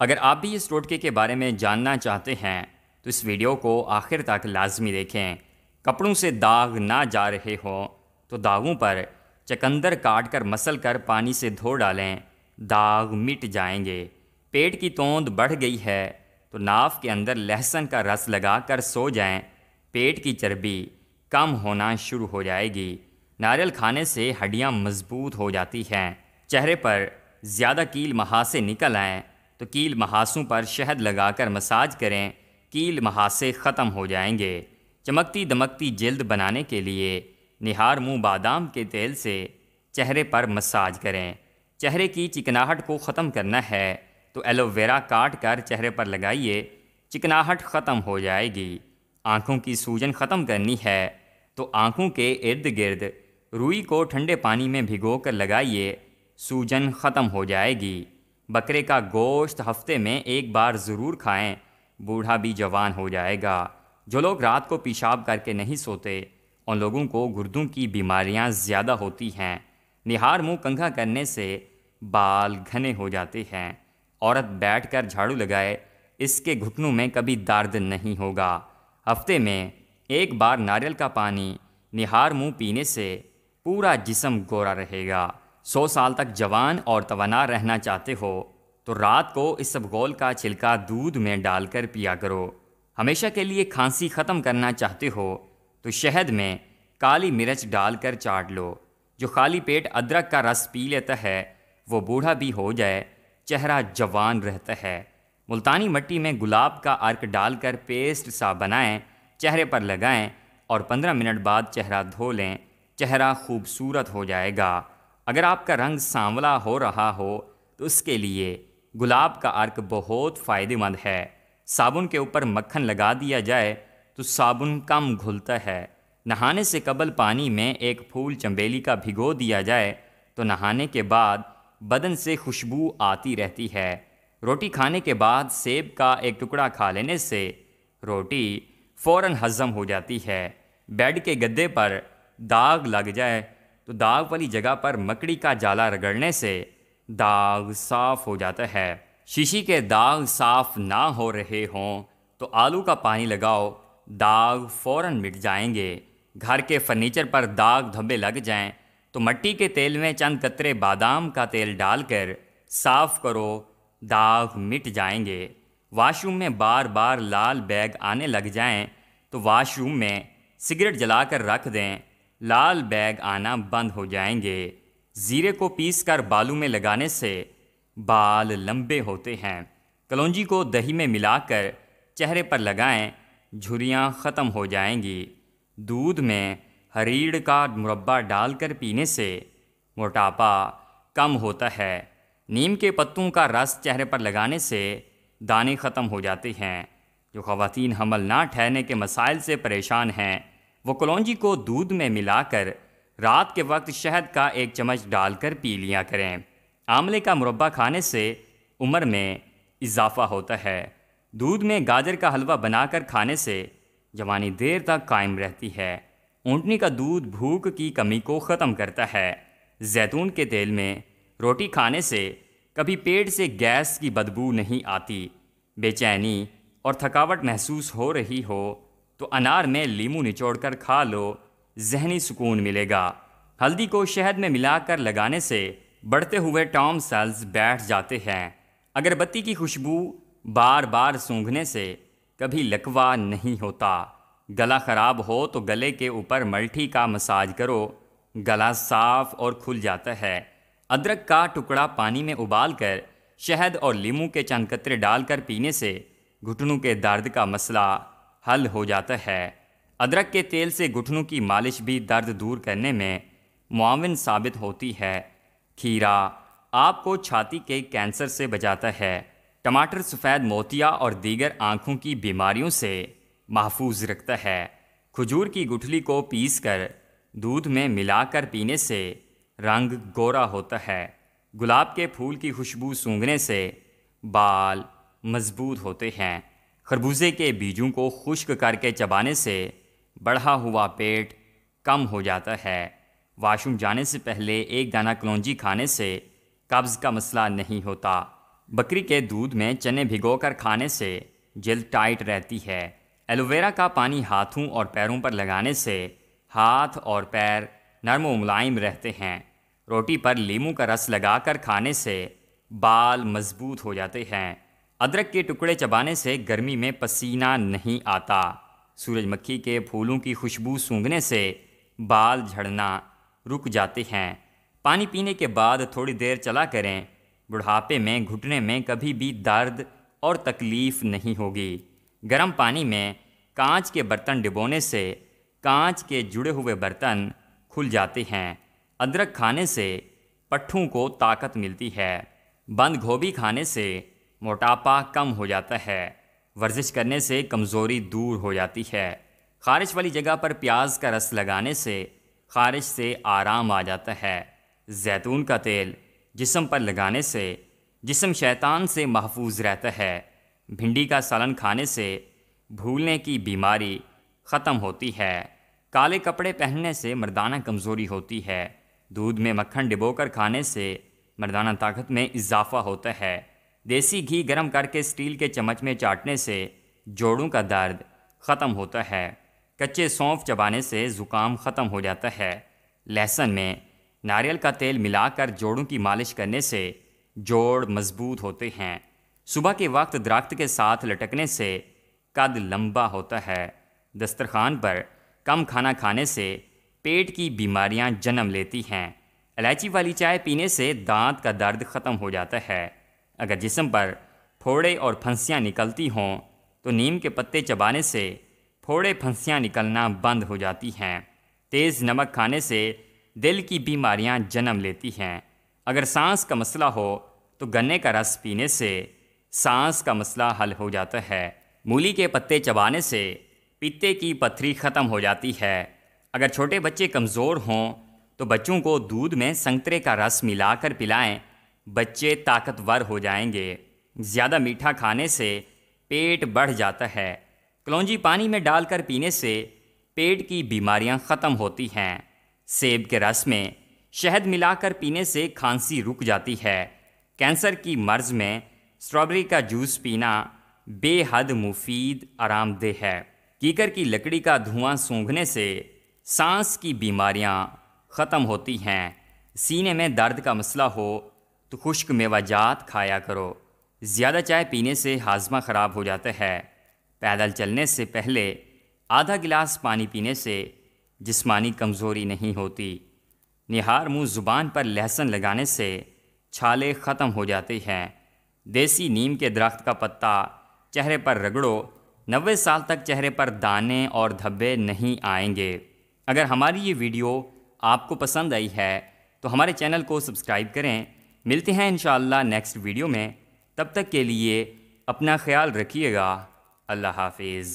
अगर आप भी इस टोटके के बारे में जानना चाहते हैं तो इस वीडियो को आखिर तक लाजमी देखें कपड़ों से दाग ना जा रहे हों तो दागों पर चकंदर काट कर मसल कर पानी से धो डालें दाग मिट जाएंगे पेट की तोंद बढ़ गई है तो नाफ के अंदर लहसुन का रस लगा कर सो जाएं पेट की चर्बी कम होना शुरू हो जाएगी नारियल खाने से हड्डियां मजबूत हो जाती हैं चेहरे पर ज़्यादा कील महासे निकल आएँ तो कील महासों पर शहद लगाकर मसाज करें कील महासे ख़त्म हो जाएंगे चमकती दमकती जल्द बनाने के लिए निहार मुंह बादाम के तेल से चेहरे पर मसाज करें चेहरे की चिकनाहट को ख़त्म करना है तो एलोवेरा काट कर चेहरे पर लगाइए चिकनाहट ख़त्म हो जाएगी आँखों की सूजन ख़त्म करनी है तो आँखों के इर्द गिर्द रुई को ठंडे पानी में भिगो कर लगाइए सूजन ख़त्म हो जाएगी बकरे का गोश्त हफ्ते में एक बार ज़रूर खाएं बूढ़ा भी जवान हो जाएगा जो लोग रात को पेशाब करके नहीं सोते उन लोगों को गुर्दों की बीमारियां ज़्यादा होती हैं निहार मुंह कंघा करने से बाल घने हो जाते हैं औरत बैठकर झाड़ू लगाए इसके घुटनों में कभी दर्द नहीं होगा हफ्ते में एक बार नारियल का पानी निहार मुंह पीने से पूरा जिसम गोरा रहेगा सौ साल तक जवान और तवाना रहना चाहते हो तो रात को इस सब गोल का छिलका दूध में डालकर पिया करो हमेशा के लिए खांसी ख़त्म करना चाहते हो तो शहद में काली मिर्च डालकर चाट लो जो खाली पेट अदरक का रस पी लेता है वो बूढ़ा भी हो जाए चेहरा जवान रहता है मुल्तानी मट्टी में गुलाब का अर्क डालकर पेस्ट सा बनाएं चेहरे पर लगाएं और 15 मिनट बाद चेहरा धो लें चेहरा खूबसूरत हो जाएगा अगर आपका रंग सांवला हो रहा हो तो उसके लिए गुलाब का अर्क बहुत फ़ायदेमंद है साबुन के ऊपर मक्खन लगा दिया जाए तो साबुन कम घुलता है नहाने से कबल पानी में एक फूल चंबेली का भिगो दिया जाए तो नहाने के बाद बदन से खुशबू आती रहती है रोटी खाने के बाद सेब का एक टुकड़ा खा लेने से रोटी फ़ौर हज़म हो जाती है बेड के गद्दे पर दाग लग जाए तो दाग वाली जगह पर मकड़ी का जाला रगड़ने से दाग साफ हो जाता है शीशी के दाग साफ ना हो रहे हों तो आलू का पानी लगाओ दाग फौरन मिट जाएंगे घर के फर्नीचर पर दाग धब्बे लग जाएं तो मट्टी के तेल में चंद कतरे बादाम का तेल डालकर साफ करो दाग मिट जाएंगे वाशरूम में बार बार लाल बैग आने लग जाएं तो वाशरूम में सिगरेट जलाकर रख दें लाल बैग आना बंद हो जाएंगे ज़ीरे को पीसकर बालू में लगाने से बाल लंबे होते हैं कलौजी को दही में मिलाकर चेहरे पर लगाएं झुरियाँ ख़त्म हो जाएंगी दूध में हरीड़ का मुरब्बा डालकर पीने से मोटापा कम होता है नीम के पत्तों का रस चेहरे पर लगाने से दाने ख़त्म हो जाते हैं जो खवतिन हमल ना ठहरने के मसाइल से परेशान हैं वो कलौजी को दूध में मिलाकर रात के वक्त शहद का एक चम्मच डालकर पी लिया करें आमले का मुरबा खाने से उम्र में इजाफा होता है दूध में गाजर का हलवा बनाकर खाने से जवानी देर तक कायम रहती है ऊँटनी का दूध भूख की कमी को ख़त्म करता है जैतून के तेल में रोटी खाने से कभी पेट से गैस की बदबू नहीं आती बेचैनी और थकावट महसूस हो रही हो तो अनार में लीमू निचोड़कर खा लो जहनी सुकून मिलेगा हल्दी को शहद में मिलाकर लगाने से बढ़ते हुए टॉम सेल्स बैठ जाते हैं अगरबत्ती की खुशबू बार बार सूंघने से कभी लकवा नहीं होता गला ख़राब हो तो गले के ऊपर मल्टी का मसाज करो गला साफ और खुल जाता है अदरक का टुकड़ा पानी में उबालकर शहद और लीमू के चंद कतरे डालकर पीने से घुटनों के दर्द का मसला हल हो जाता है अदरक के तेल से घुटनों की मालिश भी दर्द दूर करने में मुआवन साबित होती है खीरा आपको छाती के कैंसर से बचाता है टमाटर सफ़ेद मोतिया और दीगर आँखों की बीमारियों से महफूज रखता है खजूर की गुठली को पीसकर दूध में मिलाकर पीने से रंग गोरा होता है गुलाब के फूल की खुशबू सूंघने से बाल मजबूत होते हैं खरबूजे के बीजों को खुश्क करके चबाने से बढ़ा हुआ पेट कम हो जाता है वाशरूम जाने से पहले एक दाना कलौजी खाने से कब्ज़ का मसला नहीं होता बकरी के दूध में चने भिगोकर खाने से जल्द टाइट रहती है एलोवेरा का पानी हाथों और पैरों पर लगाने से हाथ और पैर नरम व मुलायम रहते हैं रोटी पर लीमू का रस लगाकर खाने से बाल मजबूत हो जाते हैं अदरक के टुकड़े चबाने से गर्मी में पसीना नहीं आता सूरजमक्खी के फूलों की खुशबू सूंघने से बाल झड़ना रुक जाते हैं पानी पीने के बाद थोड़ी देर चला करें बुढ़ापे में घुटने में कभी भी दर्द और तकलीफ़ नहीं होगी गर्म पानी में कांच के बर्तन डिबोने से कांच के जुड़े हुए बर्तन खुल जाते हैं अदरक खाने से पट्ठों को ताकत मिलती है बंद गोभी खाने से मोटापा कम हो जाता है वर्जिश करने से कमज़ोरी दूर हो जाती है खारिश वाली जगह पर प्याज का रस लगाने से खारिश से आराम आ जाता है जैतून का तेल जिसम पर लगाने से जिसम शैतान से महफूज रहता है भिंडी का सालन खाने से भूलने की बीमारी ख़त्म होती है काले कपड़े पहनने से मर्दाना कमज़ोरी होती है दूध में मक्खन डिबोकर खाने से मर्दाना ताकत में इजाफ़ा होता है देसी घी गर्म करके स्टील के चम्मच में चाटने से जोड़ों का दर्द ख़त्म होता है कच्चे सौंफ चबाने से ज़ुकाम ख़त्म हो जाता है लहसुन में नारियल का तेल मिलाकर जोड़ों की मालिश करने से जोड़ मजबूत होते हैं सुबह के वक्त दरख्त के साथ लटकने से कद लंबा होता है दस्तरखान पर कम खाना खाने से पेट की बीमारियां जन्म लेती हैं इलायची वाली चाय पीने से दांत का दर्द ख़त्म हो जाता है अगर जिसम पर फोड़े और फंसियाँ निकलती हों तो नीम के पत्ते चबाने से फोड़े फंसियाँ निकलना बंद हो जाती हैं तेज़ नमक खाने से दिल की बीमारियाँ जन्म लेती हैं अगर सांस का मसला हो तो गन्ने का रस पीने से सांस का मसला हल हो जाता है मूली के पत्ते चबाने से पीते की पथरी ख़त्म हो जाती है अगर छोटे बच्चे कमज़ोर हों तो बच्चों को दूध में संतरे का रस मिलाकर पिलाएं बच्चे ताकतवर हो जाएंगे ज़्यादा मीठा खाने से पेट बढ़ जाता है कलौजी पानी में डालकर पीने से पेट की बीमारियां ख़त्म होती हैं सेब के रस में शहद मिलाकर पीने से खांसी रुक जाती है कैंसर की मर्ज़ में स्ट्रॉबेरी का जूस पीना बेहद मुफीद आरामदेह है कीकर की लकड़ी का धुआं सूंघने से सांस की बीमारियां ख़त्म होती हैं सीने में दर्द का मसला हो तो खुश्क मेवाजात खाया करो ज़्यादा चाय पीने से हाजमा ख़राब हो जाता है पैदल चलने से पहले आधा गिलास पानी पीने से जिस्मानी कमज़ोरी नहीं होती निहार मुँह ज़ुबान पर लहसुन लगाने से छाले ख़त्म हो जाते हैं देसी नीम के दरख्त का पत्ता चेहरे पर रगड़ो नबे साल तक चेहरे पर दाने और धब्बे नहीं आएंगे अगर हमारी ये वीडियो आपको पसंद आई है तो हमारे चैनल को सब्सक्राइब करें मिलते हैं इन नेक्स्ट वीडियो में तब तक के लिए अपना ख्याल रखिएगा अल्लाह हाफिज़